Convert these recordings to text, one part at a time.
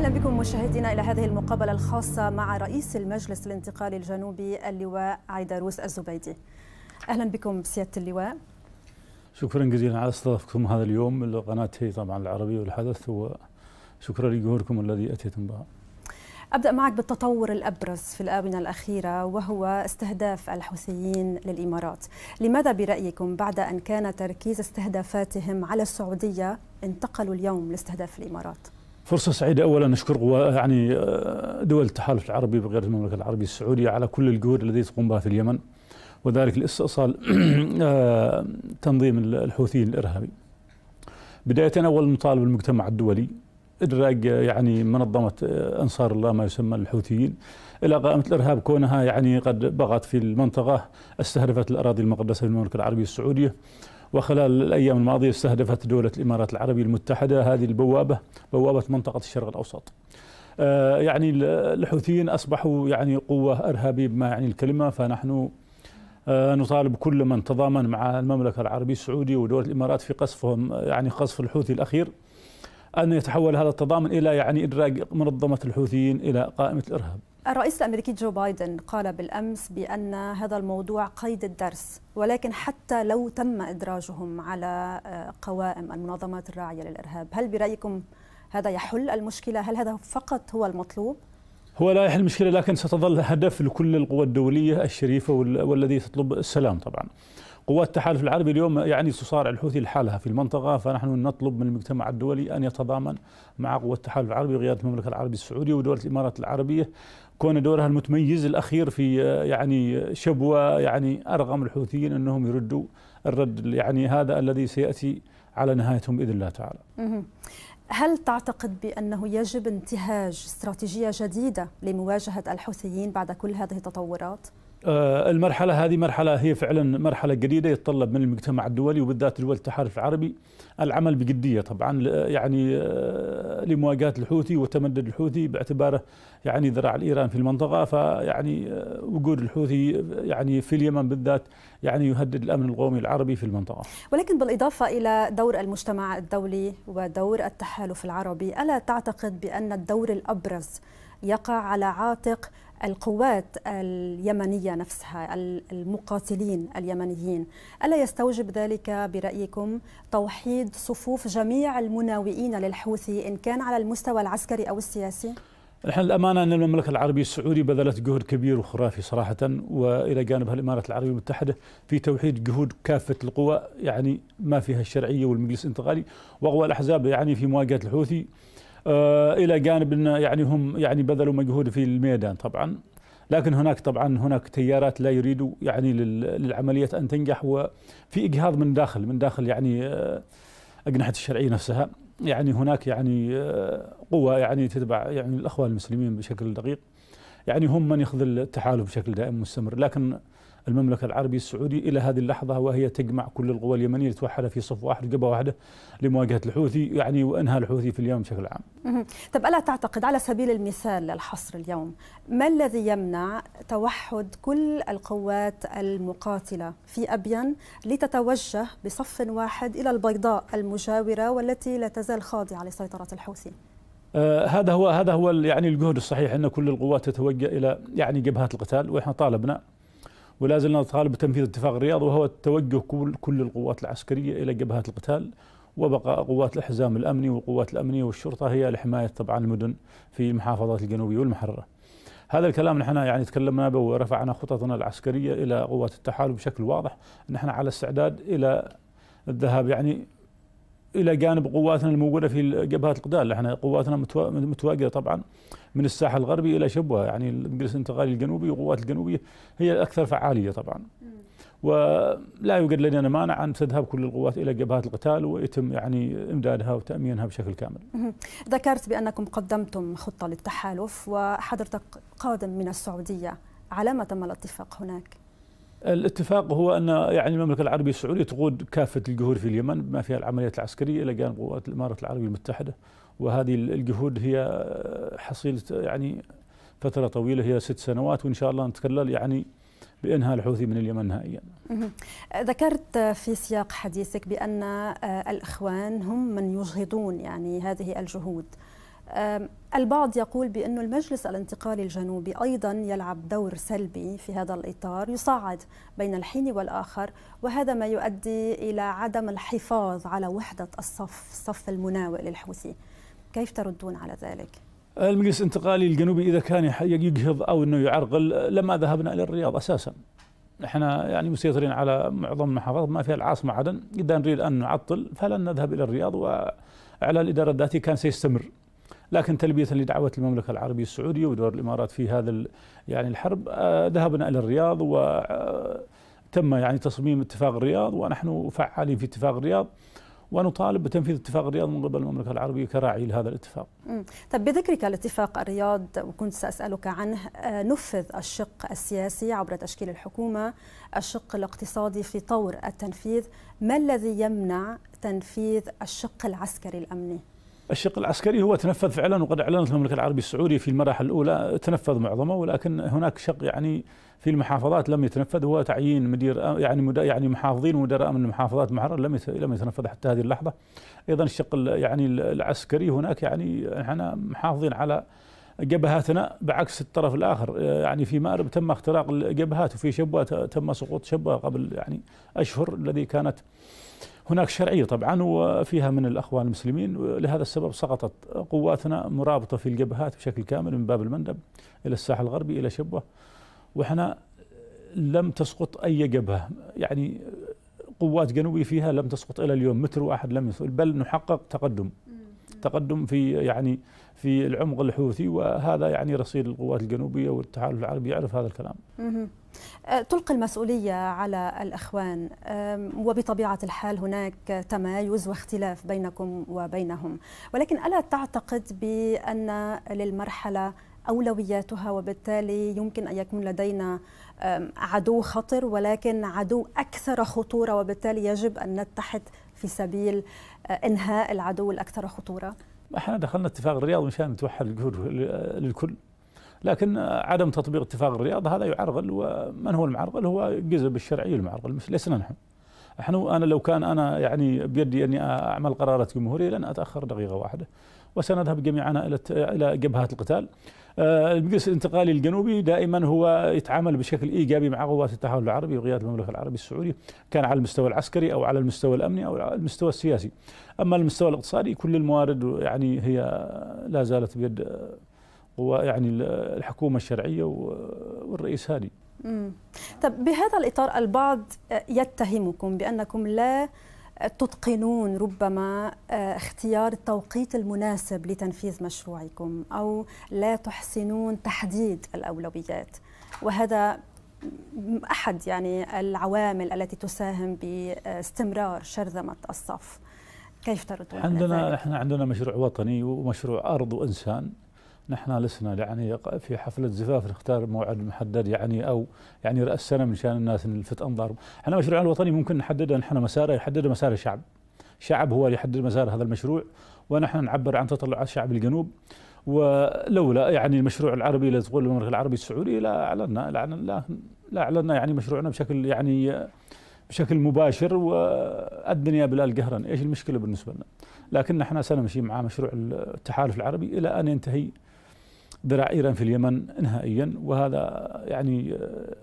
اهلا بكم مشاهدينا الى هذه المقابله الخاصه مع رئيس المجلس الانتقالي الجنوبي اللواء عيدروس الزبيدي. اهلا بكم سياده اللواء. شكرا جزيلا على استضافتكم هذا اليوم لقناتي طبعا العربيه والحدث وشكرا لجهوركم الذي اتيتم بها. ابدا معك بالتطور الابرز في الاونه الاخيره وهو استهداف الحوثيين للامارات. لماذا برايكم بعد ان كان تركيز استهدافاتهم على السعوديه انتقلوا اليوم لاستهداف الامارات؟ فرصة سعيدة أولا نشكر يعني آه، دول التحالف العربي بغير المملكة العربية السعودية على كل الجهود التي تقوم بها في اليمن وذلك لاستئصال آه، تنظيم الحوثيين الإرهابي بداية أول نطالب المجتمع الدولي إدراج آه، يعني منظمة أنصار الله ما يسمى الحوثيين إلى قائمة الإرهاب كونها يعني قد بغت في المنطقة استهدفت الأراضي المقدسة في المملكة العربية السعودية وخلال الأيام الماضية استهدفت دولة الإمارات العربية المتحدة هذه البوابة بوابة منطقة الشرق الأوسط آه، يعني الحوثيين أصبحوا يعني قوة إرهابية بما يعني الكلمة فنحن آه، نطالب كل من تضامن مع المملكة العربية السعودية ودولة الإمارات في قصفهم يعني قصف الحوثي الأخير أن يتحول هذا التضامن إلى يعني إدراج منظمة الحوثيين إلى قائمة الإرهاب الرئيس الامريكي جو بايدن قال بالامس بان هذا الموضوع قيد الدرس ولكن حتى لو تم ادراجهم على آه، قوائم المنظمات الراعيه للارهاب، هل برايكم هذا يحل المشكله؟ هل هذا فقط هو المطلوب؟ هو لا يحل المشكله لكن ستظل هدف لكل القوى الدوليه الشريفه والذي تطلب السلام طبعا. قوات التحالف العربي اليوم يعني تصارع الحوثي لحالها في المنطقة فنحن نطلب من المجتمع الدولي أن يتضامن مع قوات التحالف العربي وقيادة المملكة العربية السعودية ودولة الإمارات العربية كون دورها المتميز الاخير في يعني شبوه يعني ارغم الحوثيين انهم يردوا الرد يعني هذا الذي سياتي على نهايتهم باذن الله تعالى. هل تعتقد بانه يجب انتهاج استراتيجيه جديده لمواجهه الحوثيين بعد كل هذه التطورات؟ آه، المرحلة هذه مرحلة هي فعلا مرحلة جديدة يتطلب من المجتمع الدولي وبالذات دول التحالف العربي العمل بجدية طبعا يعني آه، لمواجهة الحوثي وتمدد الحوثي باعتباره يعني ذراع الإيران في المنطقة فيعني آه، وجود الحوثي يعني في اليمن بالذات يعني يهدد الأمن القومي العربي في المنطقة ولكن بالإضافة إلى دور المجتمع الدولي ودور التحالف العربي ألا تعتقد بأن الدور الأبرز يقع على عاتق القوات اليمنية نفسها المقاتلين اليمنيين ألا يستوجب ذلك برأيكم توحيد صفوف جميع المناوئين للحوثي إن كان على المستوى العسكري أو السياسي؟ نحن الأمانة أن المملكة العربية السعودية بذلت جهد كبير وخرافي صراحة وإلى جانبها الإمارات العربية المتحدة في توحيد جهود كافة القوى يعني ما فيها الشرعية والمجلس الانتقالي وأقوى الأحزاب يعني في مواجهة الحوثي آه، الى جانب ان يعني هم يعني بذلوا مجهود في الميدان طبعا لكن هناك طبعا هناك تيارات لا يريدوا يعني للعمليه ان تنجح وفي اجهاض من داخل من داخل يعني آه، اجنحه الشرعيه نفسها يعني هناك يعني آه، قوة يعني تتبع يعني الأخوان المسلمين بشكل دقيق يعني هم من يخذل التحالف بشكل دائم مستمر لكن المملكة العربية السعودية إلى هذه اللحظة وهي تجمع كل القوى اليمنية لتوحد في صف واحد جبهة واحدة لمواجهة الحوثي يعني وإنهاء الحوثي في اليمن بشكل عام طب ألا تعتقد على سبيل المثال الحصر اليوم ما الذي يمنع توحد كل القوات المقاتلة في أبين لتتوجه بصف واحد إلى البيضاء المجاورة والتي لا تزال خاضعة لسيطرة الحوثي آه هذا هو هذا هو يعني الجهد الصحيح ان كل القوات تتوجه الى يعني جبهات القتال واحنا طالبنا ولا زلنا نطالب بتنفيذ اتفاق الرياض وهو توجه كل, كل القوات العسكرية إلى جبهات القتال وبقاء قوات الحزام الأمني والقوات الأمنية والشرطة هي لحماية طبعا المدن في المحافظات الجنوبية والمحررة هذا الكلام نحن يعني تكلمنا به ورفعنا خططنا العسكرية إلى قوات التحالف بشكل واضح نحن على استعداد إلى الذهاب يعني الى جانب قواتنا الموجوده في جبهات القتال، احنا قواتنا متواجده طبعا من الساحل الغربي الى شبوه يعني المجلس الانتقالي الجنوبي والقوات الجنوبيه هي الاكثر فعاليه طبعا. ولا يوجد لدينا مانع ان تذهب كل القوات الى جبهات القتال ويتم يعني امدادها وتامينها بشكل كامل. ذكرت بانكم قدمتم خطه للتحالف وحضرتك قادم من السعوديه، على ما تم الاتفاق هناك؟ الاتفاق هو ان يعني المملكه العربيه السعوديه تقود كافه الجهود في اليمن بما فيها العمليات العسكريه الى جانب قوات الامارات العربيه المتحده وهذه الجهود هي حصيله يعني فتره طويله هي ست سنوات وان شاء الله نتكلل يعني بانهاء الحوثي من اليمن نهائيا. ذكرت في سياق حديثك بان آه، الاخوان هم من يجهضون يعني هذه الجهود. البعض يقول بأن المجلس الانتقالي الجنوبي أيضا يلعب دور سلبي في هذا الإطار يصعد بين الحين والآخر وهذا ما يؤدي إلى عدم الحفاظ على وحدة الصف الصف المناوئ للحوثي كيف تردون على ذلك؟ المجلس الانتقالي الجنوبي إذا كان يجهض أو أنه يعرقل لما ذهبنا إلى الرياض أساسا احنا يعني مسيطرين على معظم المحافظات ما فيها العاصمه عدن، اذا نريد ان نعطل فلن نذهب الى الرياض واعلان الاداره الذاتي كان سيستمر لكن تلبية لدعوة المملكة العربية السعودية ودور الإمارات في هذا يعني الحرب آه، ذهبنا إلى الرياض و آه، تم يعني تصميم اتفاق الرياض ونحن فعالين في اتفاق الرياض ونطالب بتنفيذ اتفاق الرياض من قبل المملكه العربيه كراعي لهذا الاتفاق. امم طيب بذكرك لاتفاق الرياض وكنت ساسالك عنه آه، نفذ الشق السياسي عبر تشكيل الحكومه، الشق الاقتصادي في طور التنفيذ، ما الذي يمنع تنفيذ الشق العسكري الامني؟ الشق العسكري هو تنفذ فعلا وقد اعلنت المملكه العربيه السعوديه في المراحل الاولى تنفذ معظمه ولكن هناك شق يعني في المحافظات لم يتنفذ هو تعيين مدير يعني يعني محافظين ومدراء من محافظات المحرره لم لم يتنفذ حتى هذه اللحظه ايضا الشق يعني العسكري هناك يعني احنا محافظين على جبهاتنا بعكس الطرف الاخر آه، يعني في مأرب تم اختراق الجبهات وفي شبوه تم سقوط شبوه قبل يعني اشهر الذي كانت هناك شرعيه طبعا وفيها من الاخوان المسلمين لهذا السبب سقطت قواتنا مرابطه في الجبهات بشكل كامل من باب المندب الى الساحل الغربي الى شبوه واحنا لم تسقط اي جبهه يعني قوات جنوبي فيها لم تسقط الى اليوم متر واحد لم يسقط بل نحقق تقدم تقدم في يعني في العمق الحوثي وهذا يعني رصيد القوات الجنوبيه والتحالف العربي يعرف هذا الكلام. أه، تلقي المسؤوليه على الاخوان وبطبيعه الحال هناك تمايز واختلاف بينكم وبينهم، ولكن الا تعتقد بان للمرحله اولوياتها وبالتالي يمكن ان يكون لدينا عدو خطر ولكن عدو اكثر خطوره وبالتالي يجب ان نتحد في سبيل آه، انهاء العدو الاكثر خطوره؟ احنا دخلنا اتفاق الرياض مشان نتوحد للكل لكن آه، عدم تطبيق اتفاق الرياض هذا يعرقل ومن هو المعرقل هو الجزء الشرعي المعرقل مش ليسنا نحن احنا انا لو كان انا يعني بيدي اني آه، اعمل قرارات جمهوريه لن اتاخر دقيقه واحده وسنذهب جميعنا الى الى جبهات القتال المجلس آه، الانتقالي الجنوبي دائما هو يتعامل بشكل ايجابي مع قوات التحالف العربي وقياده المملكه العربيه السعوديه كان على المستوى العسكري او على المستوى الامني او على المستوى السياسي اما المستوى الاقتصادي كل الموارد يعني هي لا زالت بيد آه، يعني الحكومه الشرعيه والرئيس هادي طب بهذا الاطار البعض آه، يتهمكم بانكم لا تتقنون ربما آه، اختيار التوقيت المناسب لتنفيذ مشروعكم او لا تحسنون تحديد الاولويات وهذا احد يعني العوامل التي تساهم باستمرار شرذمه الصف كيف تردون عندنا احنا عندنا مشروع وطني ومشروع ارض وانسان نحن لسنا يعني في حفلة زفاف نختار موعد محدد يعني أو يعني رأس سنة من شان الناس نلفت أنظارهم احنا مشروعنا الوطني ممكن نحدده نحن مساره يحدده مسار الشعب الشعب هو اللي يحدد مسار هذا المشروع ونحن نعبر عن تطلعات شعب الجنوب ولولا يعني المشروع العربي اللي تقول المملكة العربية السعودية لا أعلنا لا, لا, لا أعلنا يعني مشروعنا بشكل يعني بشكل مباشر والدنيا بلال قهرا ايش المشكله بالنسبه لنا؟ لكن احنا سنمشي مع مشروع التحالف العربي الى ان ينتهي ذراع إيران في اليمن نهائيا وهذا يعني آه،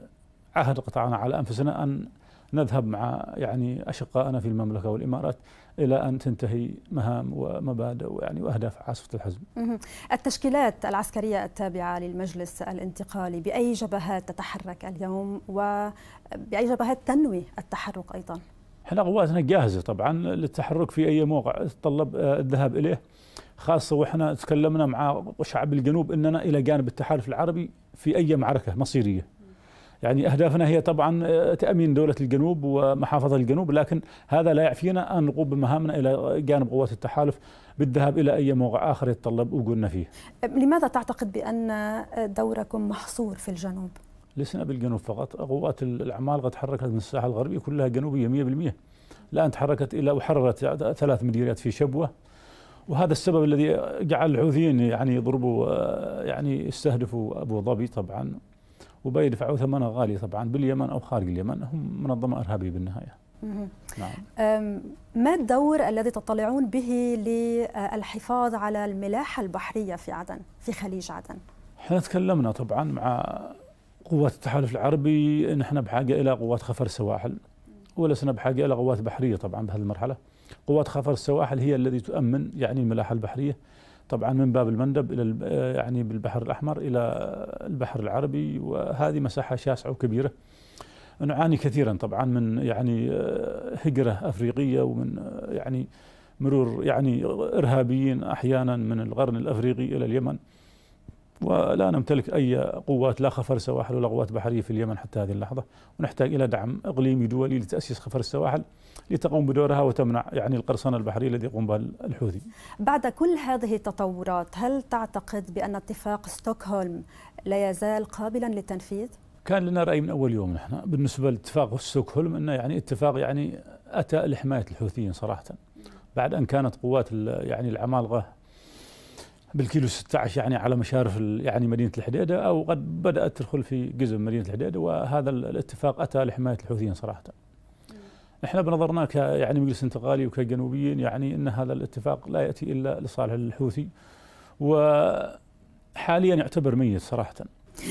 عهد قطعنا على أنفسنا أن نذهب مع يعني أشقائنا في المملكة والإمارات إلى أن تنتهي مهام ومبادئ ويعني وأهداف عاصفة الحزب التشكيلات العسكرية التابعة للمجلس الانتقالي بأي جبهات تتحرك اليوم وبأي جبهات تنوي التحرك أيضا احنا قواتنا جاهزة طبعا للتحرك في أي موقع تطلب آه، الذهاب إليه خاصه واحنا تكلمنا مع شعب الجنوب اننا الى جانب التحالف العربي في اي معركه مصيريه يعني اهدافنا هي طبعا آه، تامين دوله الجنوب ومحافظه الجنوب لكن هذا لا يعفينا ان نقوم بمهامنا الى جانب قوات التحالف بالذهاب الى اي موقع اخر يتطلب وجودنا فيه. لماذا تعتقد بان دوركم محصور في الجنوب؟ لسنا بالجنوب فقط، قوات العمالقه تحركت من الساحه الغربيه كلها جنوبيه 100%. الان تحركت الى وحررت ثلاث مديريات في شبوه وهذا السبب الذي جعل الحوثيين يعني يضربوا آه، يعني يستهدفوا ابو ظبي طبعا وبيدفعوا ثمنه غالي طبعا باليمن او خارج اليمن هم منظمه ارهابيه بالنهايه. نعم. ما الدور الذي تطلعون به للحفاظ على الملاحه البحريه في عدن في خليج عدن؟ احنا تكلمنا طبعا مع قوات التحالف العربي ان احنا بحاجه الى قوات خفر سواحل ولسنا بحاجه الى قوات بحريه طبعا بهذه المرحله. قوات خفر السواحل هي التي تؤمن يعني الملاحه البحريه طبعا من باب المندب الى يعني بالبحر الاحمر الى البحر العربي وهذه مساحه شاسعه وكبيره نعاني كثيرا طبعا من يعني آه، هجره افريقيه ومن آه، يعني مرور يعني ارهابيين احيانا من القرن الافريقي الى اليمن ولا نمتلك أي قوات لا خفر سواحل ولا قوات بحرية في اليمن حتى هذه اللحظة ونحتاج إلى دعم إقليمي دولي لتأسيس خفر السواحل لتقوم بدورها وتمنع يعني القرصنة البحرية الذي يقوم بها الحوثي بعد كل هذه التطورات هل تعتقد بأن اتفاق ستوكهولم لا يزال قابلا للتنفيذ؟ كان لنا رأي من أول يوم نحن بالنسبة لاتفاق ستوكهولم أنه يعني اتفاق يعني أتى لحماية الحوثيين صراحة بعد أن كانت قوات يعني العمالقة بالكيلو 16 يعني على مشارف يعني مدينه الحديده او قد بدات تدخل في جزء من مدينه الحديده وهذا الاتفاق اتى لحمايه الحوثيين صراحه. احنا بنظرنا ك يعني مجلس انتقالي وكجنوبيين يعني ان هذا الاتفاق لا ياتي الا لصالح الحوثي وحاليا يعتبر ميت صراحه.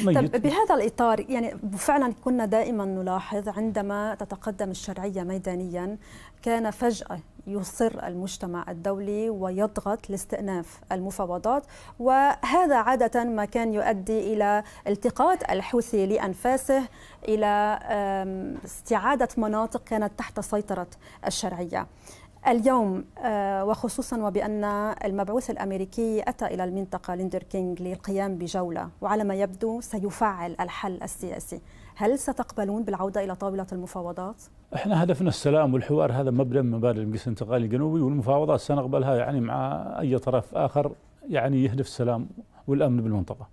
ميت. طب بهذا الإطار يعني فعلا كنا دائما نلاحظ عندما تتقدم الشرعية ميدانيا كان فجأة يصر المجتمع الدولي ويضغط لاستئناف المفاوضات وهذا عادة ما كان يؤدي إلى التقاط الحوثي لأنفاسه إلى استعادة مناطق كانت تحت سيطرة الشرعية اليوم آه، وخصوصا وبأن المبعوث الأمريكي أتى إلى المنطقة ليندر كينغ للقيام بجولة وعلى ما يبدو سيفعل الحل السياسي هل ستقبلون بالعودة إلى طاولة المفاوضات؟ احنا هدفنا السلام والحوار هذا مبدا من مبادئ المجلس الانتقالي الجنوبي والمفاوضات سنقبلها يعني مع اي طرف اخر يعني يهدف السلام والامن بالمنطقه.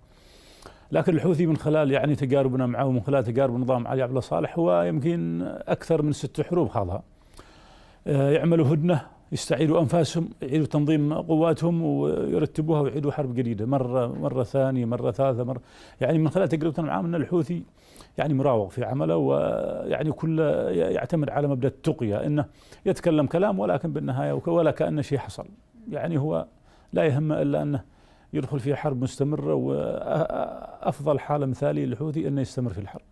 لكن الحوثي من خلال يعني تجاربنا معه ومن خلال تجارب نظام علي عبد الله صالح هو يمكن اكثر من ست حروب خاضها. آه، يعملوا هدنه يستعيدوا انفاسهم، يعيدوا تنظيم قواتهم ويرتبوها ويعيدوا حرب جديده مره مره ثانيه مره ثالثه مره يعني من خلال تجربتنا معهم ان الحوثي يعني مراوغ في عمله ويعني كل يعتمد على مبدا التقيه انه يتكلم كلام ولكن بالنهايه ولا كان شيء حصل يعني هو لا يهم الا انه يدخل في حرب مستمره وافضل حاله مثاليه للحوثي انه يستمر في الحرب.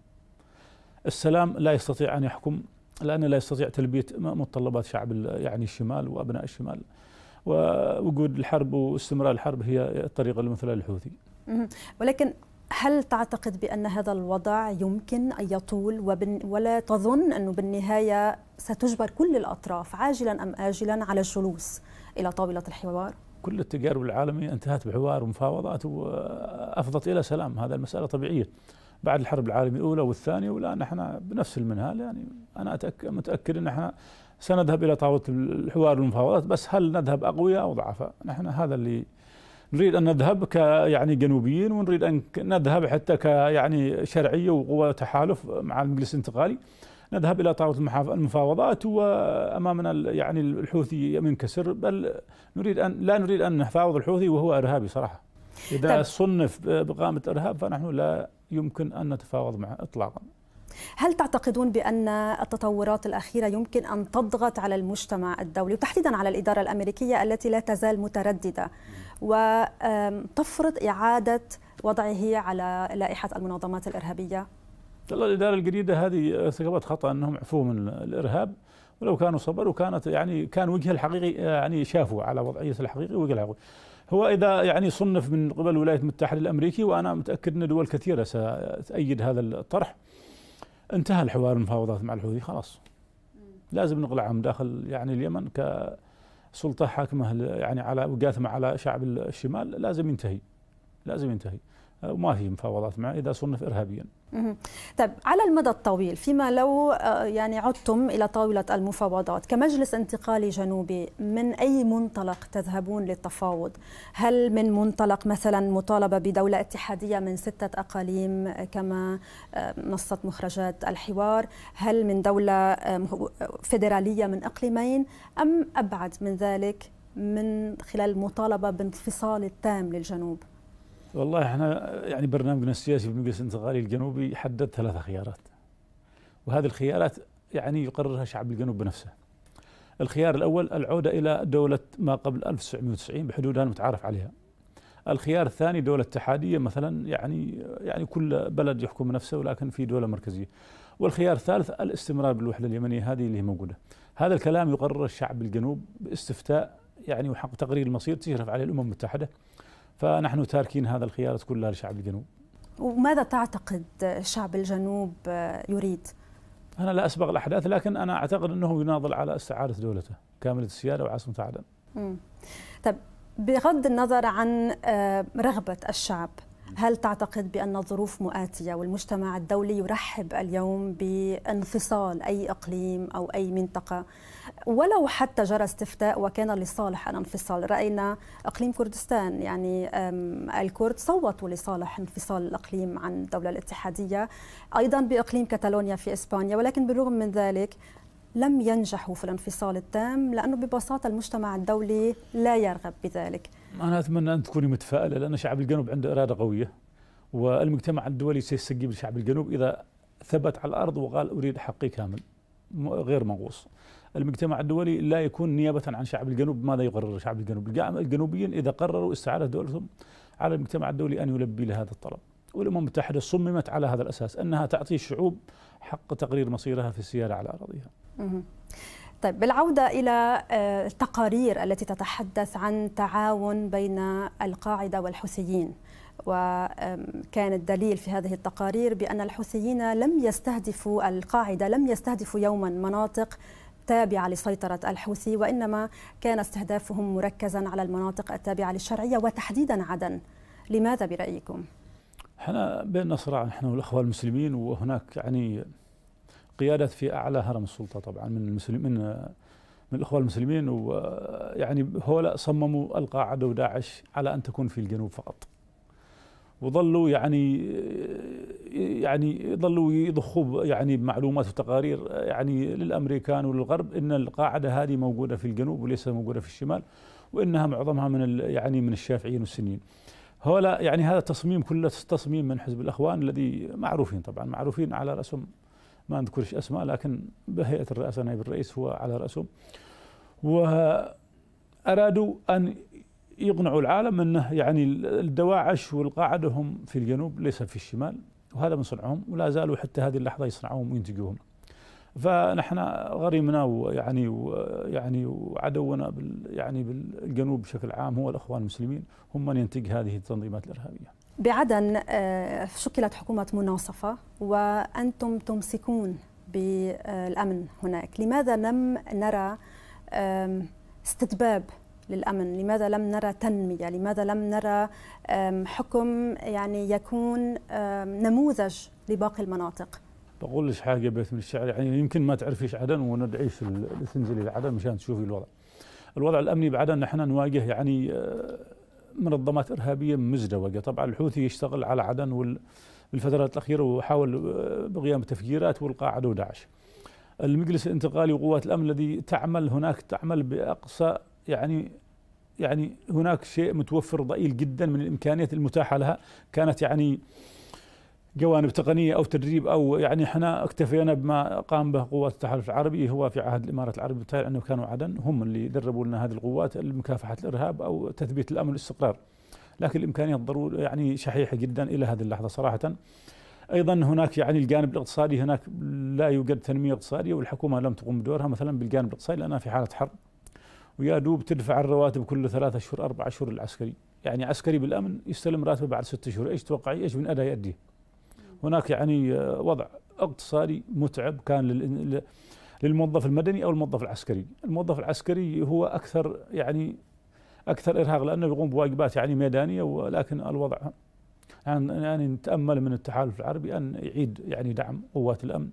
السلام لا يستطيع ان يحكم لانه لا يستطيع تلبيه متطلبات شعب يعني الشمال وابناء الشمال. ووجود الحرب واستمرار الحرب هي الطريقه المثلى للحوثي. ولكن هل تعتقد بأن هذا الوضع يمكن أن يطول وبن ولا تظن أنه بالنهاية ستجبر كل الأطراف عاجلا أم آجلا على الجلوس إلى طاولة الحوار؟ كل التجارب العالمية انتهت بحوار ومفاوضات وأفضت إلى سلام هذا المسألة طبيعية بعد الحرب العالمية الأولى والثانية والآن نحن بنفس المنهال يعني أنا أتأكد متأكد أن نحن سنذهب إلى طاولة الحوار والمفاوضات بس هل نذهب أقوياء أو ضعفاء؟ نحن هذا اللي نريد أن نذهب كيعني جنوبيين ونريد أن نذهب حتى كيعني شرعية وقوى تحالف مع المجلس الانتقالي نذهب إلى طاولة المفاوضات وأمامنا يعني الحوثي منكسر بل نريد أن لا نريد أن نفاوض الحوثي وهو إرهابي صراحة إذا طيب. صنف بقامة إرهاب فنحن لا يمكن أن نتفاوض معه إطلاقا هل تعتقدون بأن التطورات الأخيرة يمكن أن تضغط على المجتمع الدولي وتحديدا على الإدارة الأمريكية التي لا تزال مترددة وتفرض إعادة وضعه على لائحة المنظمات الإرهابية والله الإدارة الجديدة هذه ارتكبت خطأ أنهم عفوا من الإرهاب ولو كانوا صبروا كانت يعني كان وجه الحقيقي يعني شافوا على وضعية الحقيقي وجه الحقيقي هو إذا يعني صنف من قبل الولايات المتحدة الأمريكي وأنا متأكد أن دول كثيرة ستأيد هذا الطرح انتهى الحوار المفاوضات مع الحوثي خلاص لازم نقلعهم داخل يعني اليمن ك سلطه حاكمه يعني على وقاثمه على شعب الشمال لازم ينتهي لازم ينتهي وما آه، في مفاوضات معه اذا صنف ارهابيا طيب على المدى الطويل فيما لو آه، يعني عدتم الى طاوله المفاوضات كمجلس انتقالي جنوبي من اي منطلق تذهبون للتفاوض؟ هل من منطلق مثلا مطالبه بدوله اتحاديه من سته اقاليم آه، كما آه، نصت مخرجات الحوار؟ هل من دوله فيدراليه من اقليمين ام ابعد من ذلك من خلال مطالبه بانفصال التام للجنوب؟ والله احنا يعني برنامجنا السياسي في المجلس الانتقالي الجنوبي حدد ثلاث خيارات وهذه الخيارات يعني يقررها شعب الجنوب بنفسه الخيار الأول العودة إلى دولة ما قبل 1990 بحدودها المتعارف عليها الخيار الثاني دولة اتحادية مثلا يعني يعني كل بلد يحكم نفسه ولكن في دولة مركزية والخيار الثالث الاستمرار بالوحدة اليمنية هذه اللي هي موجودة هذا الكلام يقرر الشعب الجنوب باستفتاء يعني وحق تقرير المصير تشرف عليه الأمم المتحدة فنحن تاركين هذا الخيار كله لشعب الجنوب وماذا تعتقد شعب الجنوب آه، يريد؟ أنا لا أسبق الأحداث لكن أنا أعتقد أنه يناضل على استعادة دولته كاملة السيادة وعاصمة عدن طب بغض النظر عن آه، رغبة الشعب هل تعتقد بأن الظروف مؤاتية والمجتمع الدولي يرحب اليوم بانفصال أي إقليم أو أي منطقة ولو حتى جرى استفتاء وكان لصالح الانفصال رأينا إقليم كردستان يعني الكرد صوتوا لصالح انفصال الإقليم عن الدولة الاتحادية أيضا بإقليم كتالونيا في إسبانيا ولكن بالرغم من ذلك لم ينجحوا في الانفصال التام لأنه ببساطة المجتمع الدولي لا يرغب بذلك أنا أتمنى أن تكوني متفائلة لأن شعب الجنوب عنده إرادة قوية والمجتمع الدولي سيستجيب لشعب الجنوب إذا ثبت على الأرض وقال أريد حقي كامل غير منغوص المجتمع الدولي لا يكون نيابة عن شعب الجنوب ماذا يقرر شعب الجنوب الجنوبيين إذا قرروا استعادة دولتهم على المجتمع الدولي أن يلبي لهذا الطلب والأمم المتحدة صممت على هذا الأساس أنها تعطي الشعوب حق تقرير مصيرها في السيادة على أراضيها طيب بالعودة إلى آه، التقارير التي تتحدث عن تعاون بين القاعدة والحوثيين وكان الدليل في هذه التقارير بأن الحوثيين لم يستهدفوا القاعدة لم يستهدفوا يوما مناطق تابعة لسيطرة الحوثي وإنما كان استهدافهم مركزا على المناطق التابعة للشرعية وتحديدا عدن لماذا برأيكم؟ احنا بيننا صراع نحن والأخوة المسلمين وهناك يعني قيادة في أعلى هرم السلطة طبعا من المسلمين من الإخوة المسلمين ويعني هؤلاء صمموا القاعده وداعش على أن تكون في الجنوب فقط وظلوا يعني يعني ظلوا يضخوا يعني بمعلومات وتقارير يعني للامريكان وللغرب ان القاعده هذه موجوده في الجنوب وليس موجوده في الشمال وانها معظمها من يعني من الشافعيين والسنيين. هؤلاء يعني هذا التصميم كله تصميم من حزب الاخوان الذي معروفين طبعا معروفين على رسم ما نذكرش اسماء لكن بهيئه الرئاسه نائب الرئيس هو على راسهم وارادوا ان يقنعوا العالم انه يعني الدواعش والقاعده هم في الجنوب ليس في الشمال وهذا من صنعهم ولا زالوا حتى هذه اللحظه يصنعوهم وينتجوهم فنحن غريمنا ويعني ويعني وعدونا بال يعني بالجنوب بشكل عام هو الاخوان المسلمين هم من ينتج هذه التنظيمات الارهابيه بعدن آه، شكلت حكومة مناصفة وأنتم تمسكون بالأمن هناك لماذا لم نرى استتباب للأمن لماذا لم نرى تنمية لماذا لم نرى حكم يعني يكون نموذج لباقي المناطق بقول لك حاجه بيت من الشعر يعني يمكن ما تعرفيش عدن وندعيش تنزلي لعدن مشان تشوفي الوضع الوضع الامني بعدن نحن نواجه يعني آه، منظمات ارهابيه مزدوجه، طبعا الحوثي يشتغل على عدن والفترات الاخيره وحاول آه، بقيام تفجيرات والقاء عدو داعش. المجلس الانتقالي وقوات الامن الذي تعمل هناك تعمل باقصى يعني يعني هناك شيء متوفر ضئيل جدا من الامكانيات المتاحه لها كانت يعني جوانب تقنيه او تدريب او يعني احنا اكتفينا بما قام به قوات التحالف العربي هو في عهد الامارات العربيه المتحده انه كانوا عدن هم اللي دربوا لنا هذه القوات لمكافحه الارهاب او تثبيت الامن والاستقرار. لكن الامكانيات ضروري يعني شحيحه جدا الى هذه اللحظه صراحه. ايضا هناك يعني الجانب الاقتصادي هناك لا يوجد تنميه اقتصاديه والحكومه لم تقم بدورها مثلا بالجانب الاقتصادي لانها في حاله حرب. ويا دوب تدفع الرواتب كل ثلاثة اشهر اربع اشهر للعسكري، يعني عسكري بالامن يستلم راتبه بعد ست اشهر، ايش توقعي؟ ايش من اداء يؤديه؟ هناك يعني آه، وضع اقتصادي متعب كان للموظف المدني او الموظف العسكري، الموظف العسكري هو اكثر يعني اكثر ارهاق لانه يقوم بواجبات يعني ميدانيه ولكن الوضع يعني, يعني نتامل من التحالف العربي ان يعيد يعني دعم قوات الامن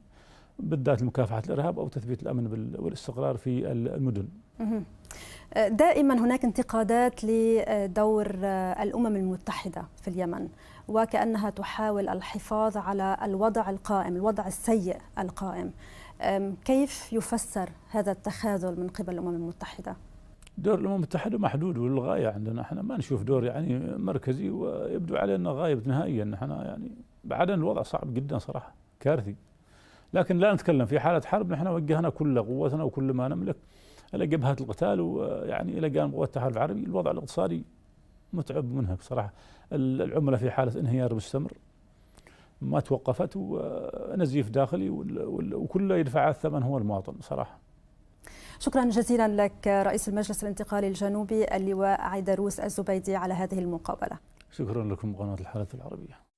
بالذات لمكافحه الارهاب او تثبيت الامن والاستقرار في المدن. آه، دائما هناك انتقادات لدور آه، الامم المتحده في اليمن وكأنها تحاول الحفاظ على الوضع القائم الوضع السيء القائم كيف يفسر هذا التخاذل من قبل الأمم المتحدة؟ دور الامم المتحده محدود وللغايه عندنا احنا ما نشوف دور يعني مركزي ويبدو علينا غايب نهائيا احنا يعني بعد الوضع صعب جدا صراحه كارثي لكن لا نتكلم في حاله حرب نحن وجهنا كل قوتنا وكل ما نملك الى جبهه القتال ويعني الى جانب قوات التحالف العربي الوضع الاقتصادي متعب منها بصراحة العمله في حاله انهيار مستمر ما توقفت ونزيف داخلي وكله يدفع الثمن هو المواطن صراحه شكرا جزيلا لك رئيس المجلس الانتقالي الجنوبي اللواء عيدروس الزبيدي على هذه المقابله شكرا لكم قناه الحالة العربيه